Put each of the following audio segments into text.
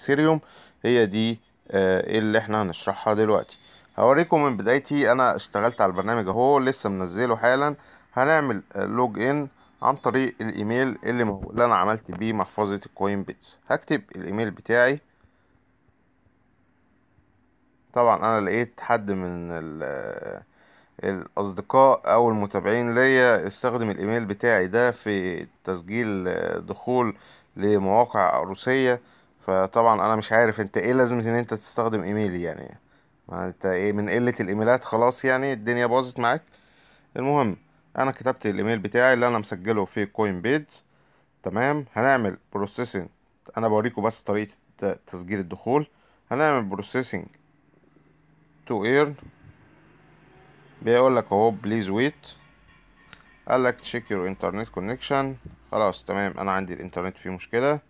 ايثيريوم هي دي آه، اللي احنا هنشرحها دلوقتي هوريكم من بدايتي انا اشتغلت على البرنامج اهو لسه منزله حالا هنعمل لوج آه، ان عن طريق الايميل اللي, اللي انا عملت بيه محفظة الكوين بيتس هكتب الايميل بتاعي طبعا انا لقيت حد من آه، الاصدقاء او المتابعين ليا استخدم الايميل بتاعي ده في تسجيل دخول لمواقع روسية فطبعا انا مش عارف انت ايه لازمه ان انت تستخدم ايميلي يعني ما انت ايه من قله الايميلات خلاص يعني الدنيا باظت معاك المهم انا كتبت الايميل بتاعي اللي انا مسجله في كوين بيد تمام هنعمل بروسيسنج انا بوريكم بس طريقه تسجيل الدخول هنعمل بروسيسنج تو ايرن بيقول لك اهو بليز ويت قال لك تشيك يور انترنت كونكشن خلاص تمام انا عندي الانترنت فيه مشكله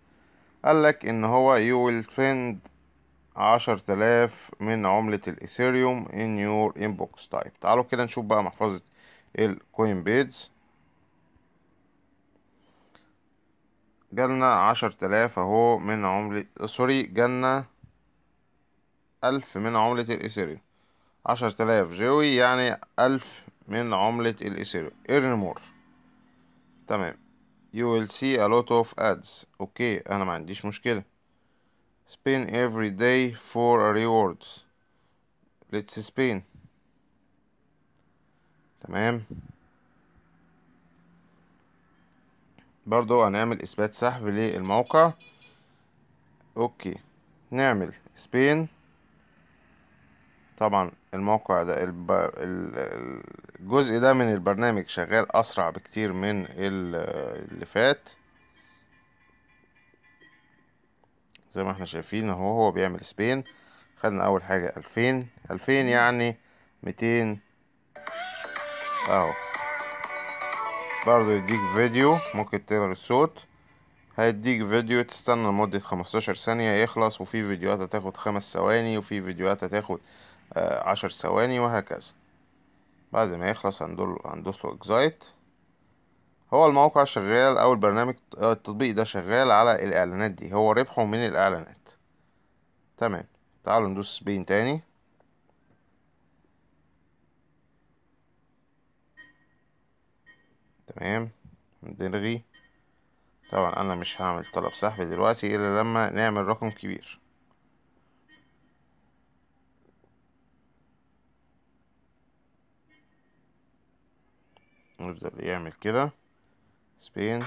قالك ان هو you will عشر تلاف من عملة الإثيريوم in your inbox طيب تعالوا كده نشوف بقى محفظة الكوين بيدز جالنا عشر تلاف اهو من عملة سوري جالنا ألف من عملة الإثيريوم عشر تلاف جوي يعني ألف من عملة الإثيريوم ارن مور تمام you will see a lot of ads اوكي انا ما عنديش مشكلة spin every day for rewards let's spin تمام برضو هنعمل اثبات سحب للموقع اوكي نعمل سبين طبعا الموقع ده الب... الجزء ده من البرنامج شغال أسرع بكتير من اللي فات زي ما احنا شايفين اهو هو بيعمل سبين خدنا أول حاجة ألفين ألفين يعني ميتين أهو برضه يديك فيديو ممكن تلغي الصوت هيديك فيديو تستنى لمدة خمستاشر ثانية يخلص وفي فيديوهات هتاخد خمس ثواني وفي فيديوهات هتاخد آه، عشر ثواني وهكذا بعد ما يخلص هندوس له اكزايت هو الموقع شغال او البرنامج آه، التطبيق ده شغال على الاعلانات دي هو ربحه من الاعلانات تمام تعالوا ندوس بين تاني تمام نلغي طبعا انا مش هعمل طلب سحب دلوقتي الا لما نعمل رقم كبير ونبدأ يعمل كده سبين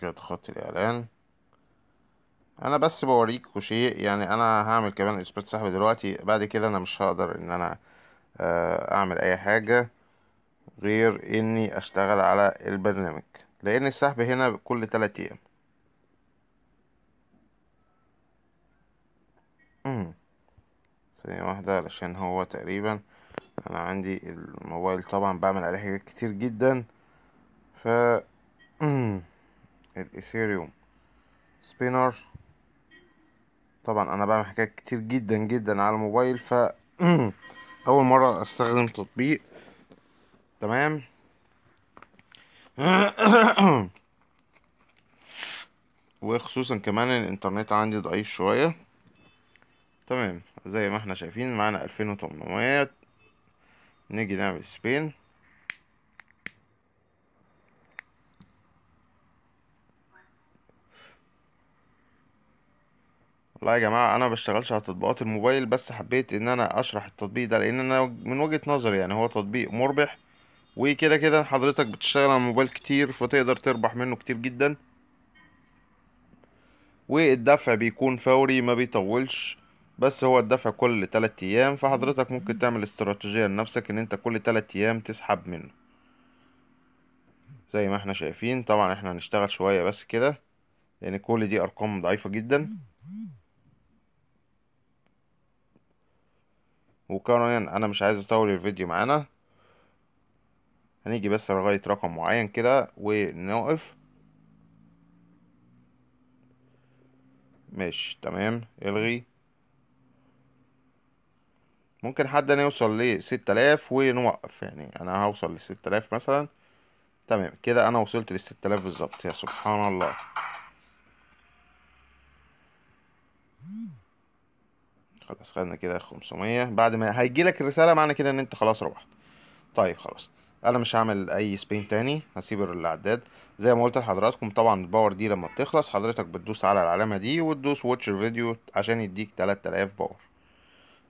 كده خط الإعلان أنا بس بوريكوا شيء يعني أنا هعمل كمان إثبات سحب دلوقتي بعد كده أنا مش هقدر إن أنا آه، أعمل أي حاجة غير إني أشتغل على البرنامج لأن السحب هنا كل 3 أيام ثانية واحدة علشان هو تقريبا انا عندي الموبايل طبعا بعمل عليه حاجات كتير جدا ف الايثيريوم سبينر طبعا انا بعمل حاجات كتير جدا جدا على الموبايل ف اول مرة استخدم تطبيق تمام وخصوصا كمان الانترنت عندي ضعيف شوية تمام زي ما احنا شايفين معانا ألفين وتمنمية نيجي نعمل سبين والله يا جماعة أنا مبشتغلش على تطبيقات الموبايل بس حبيت إن أنا أشرح التطبيق ده لأن أنا من وجهة نظري يعني هو تطبيق مربح وكده كده حضرتك بتشتغل على الموبايل كتير فتقدر تربح منه كتير جدا والدفع بيكون فوري ما بيطولش بس هو الدفع كل 3 ايام فحضرتك ممكن تعمل استراتيجية لنفسك ان انت كل 3 ايام تسحب منه زي ما احنا شايفين طبعا احنا هنشتغل شوية بس كده لان كل دي ارقام ضعيفة جدا وكمان انا مش عايز اطول الفيديو معانا هنيجي بس لغاية رقم معين كده ونوقف ماشي تمام الغي ممكن حد يوصل لستة آلاف ونوقف يعني انا هوصل لستة آلاف مثلا تمام كده انا وصلت للستة آلاف بالظبط يا سبحان الله خلاص خدنا كده 500 بعد ما هيجيلك الرسالة معنى كده ان انت خلاص ربحت طيب خلاص انا مش هعمل اي سبين تاني هسيب الاعداد زي ما قلت لحضراتكم طبعا الباور دي لما بتخلص حضرتك بتدوس على العلامة دي وتدوس واتش الفيديو عشان يديك 3000 باور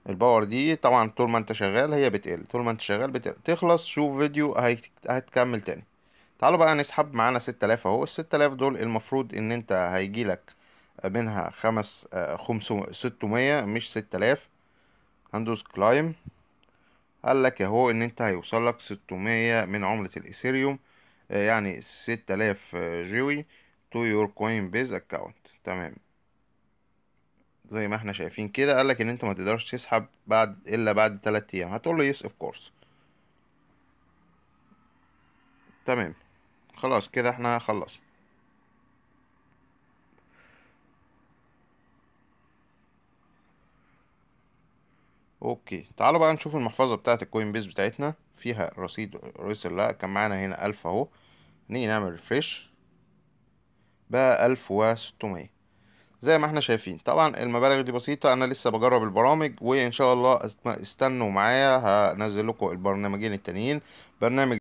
الباور دي طبعا طول ما انت شغال هي بتقل طول ما انت شغال بتقل تخلص شوف فيديو هتكمل تاني تعالوا بقى نسحب معانا ستة الاف اهو الستة الاف دول المفروض ان انت هيجيلك منها خمس آه، خمس ستمية مش ستة الاف هندوس كلايم قال لك اهو ان انت هيوصل لك من عملة الايثيريوم آه، يعني ستة الاف جوي تو يور كوين بيز اكونت تمام زي ما احنا شايفين كده قالك ان انت ما تقدرش تسحب بعد الا بعد 3 ايام هتقول له يس اوف كورس تمام خلاص كده احنا خلصنا اوكي تعالوا بقى نشوف المحفظه بتاعه الكوين بيس بتاعتنا فيها رصيد رئيس لا كان معانا هنا ألف اهو نيجي نعمل ريفريش بقى ألف وستمية زي ما احنا شايفين طبعا المبالغ دي بسيطة انا لسه بجرب البرامج وان شاء الله استنوا معايا هنزل لكم البرنامجين التانيين برنامج